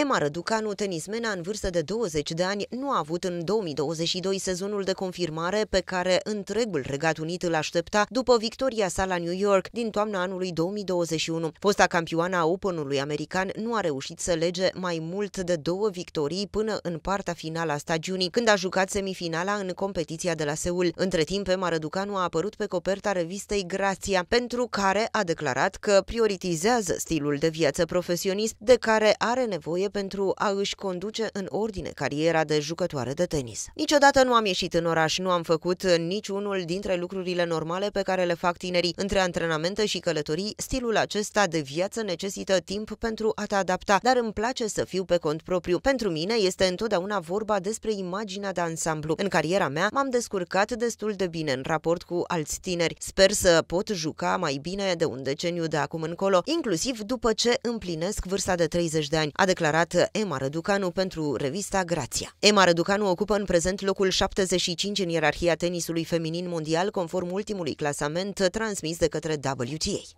Emma Răducanu, tenismena în vârstă de 20 de ani, nu a avut în 2022 sezonul de confirmare pe care întregul Regat Unit îl aștepta după victoria sa la New York din toamna anului 2021. Fosta campioana Openului american nu a reușit să lege mai mult de două victorii până în partea finală a stagiunii, când a jucat semifinala în competiția de la Seul. Între timp, Emma Răducanu a apărut pe coperta revistei Grația, pentru care a declarat că prioritizează stilul de viață profesionist de care are nevoie nevoie pentru a își conduce în ordine cariera de jucătoare de tenis. Niciodată nu am ieșit în oraș, nu am făcut niciunul dintre lucrurile normale pe care le fac tinerii. Între antrenamente și călătorii, stilul acesta de viață necesită timp pentru a te adapta, dar îmi place să fiu pe cont propriu. Pentru mine este întotdeauna vorba despre imaginea de ansamblu. În cariera mea m-am descurcat destul de bine în raport cu alți tineri. Sper să pot juca mai bine de un deceniu de acum încolo, inclusiv după ce împlinesc vârsta de 30 de ani, a declarat declarat Emma Răducanu pentru revista Grația. Emma Răducanu ocupă în prezent locul 75 în ierarhia tenisului feminin mondial, conform ultimului clasament transmis de către WTA.